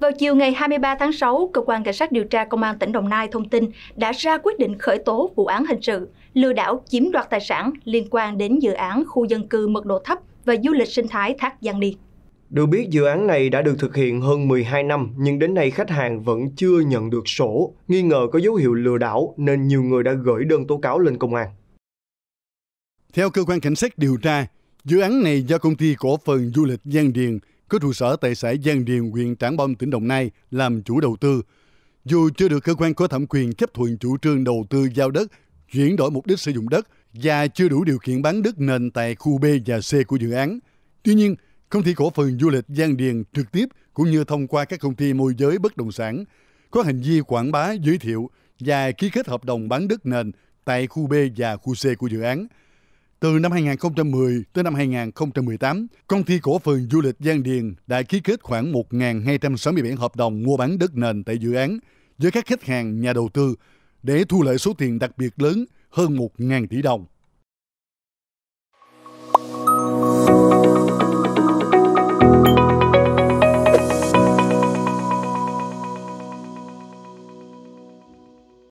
Vào chiều ngày 23 tháng 6, Cơ quan Cảnh sát điều tra Công an tỉnh Đồng Nai thông tin đã ra quyết định khởi tố vụ án hình sự lừa đảo chiếm đoạt tài sản liên quan đến dự án khu dân cư mật độ thấp và du lịch sinh thái Thác Giang Điền. Được biết, dự án này đã được thực hiện hơn 12 năm, nhưng đến nay khách hàng vẫn chưa nhận được sổ, nghi ngờ có dấu hiệu lừa đảo nên nhiều người đã gửi đơn tố cáo lên công an. Theo cơ quan cảnh sát điều tra, dự án này do công ty cổ phần du lịch Giang Điền có trụ sở tại xã Giang Điền, huyện Trảng Bom, tỉnh Đồng Nai làm chủ đầu tư. Dù chưa được cơ quan có thẩm quyền chấp thuận chủ trương đầu tư giao đất, chuyển đổi mục đích sử dụng đất và chưa đủ điều kiện bán đất nền tại khu B và C của dự án. Tuy nhiên, công ty cổ phần du lịch Giang Điền trực tiếp cũng như thông qua các công ty môi giới bất động sản có hành vi quảng bá, giới thiệu và ký kết hợp đồng bán đất nền tại khu B và khu C của dự án – từ năm 2010 tới năm 2018, công ty cổ phần du lịch Giang Điền đã ký kết khoảng 1.267 hợp đồng mua bán đất nền tại dự án với các khách hàng nhà đầu tư để thu lợi số tiền đặc biệt lớn hơn 1.000 tỷ đồng.